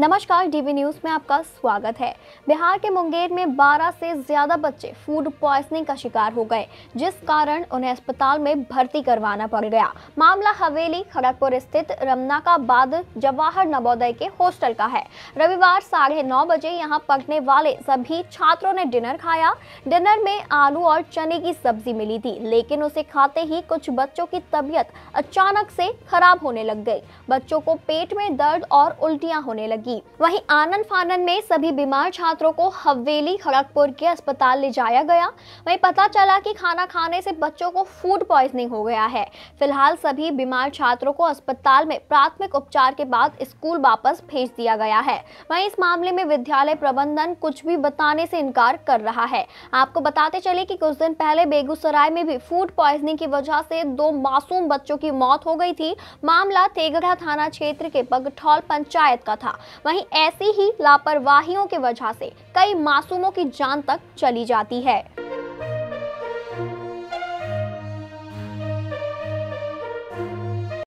नमस्कार DV news में आपका स्वागत है बिहार के मुंगेर में 12 से ज़्यादा बच्चे फूड पॉइजनिंग का शिकार हो गए जिस कारण उन्हें अस्पताल में भर्ती करवाना पड़ गया मामला हवेली खड़गपुर स्थित रमना का बाद जवाहर नवोदय के हॉस्टल का है रविवार साढ़े नौ बजे यहां पढ़ने वाले सभी छात्रों ने डिनर खाया डिनर में आलू और चने की सब्जी मिली थी लेकिन उसे खाते ही कुछ बच्चों की तबीयत अचानक से खराब होने लग गई बच्चों को पेट में दर्द और उल्टियाँ होने लगी की वहीं आनंद फानंद में सभी बीमार छात्रों को हवेली खड़गपुर के अस्पताल ले जाया गया वहीं पता चला कि खाना खाने से बच्चों को फूड पॉइजनिंग हो गया है फिलहाल सभी बीमार छात्रों को अस्पताल में प्राथमिक उपचार के बाद स्कूल वापस भेज दिया गया है वही इस मामले में विद्यालय प्रबंधन कुछ भी बताने से इनकार कर रहा है आपको बताते चले की कुछ दिन पहले बेगूसराय में भी फूड पॉइजनिंग की वजह से दो मासूम बच्चों की मौत हो गई थी मामला तेगढ़ा थाना क्षेत्र के बगठौल पंचायत का था वहीं ऐसी ही लापरवाहियों की वजह से कई मासूमों की जान तक चली जाती है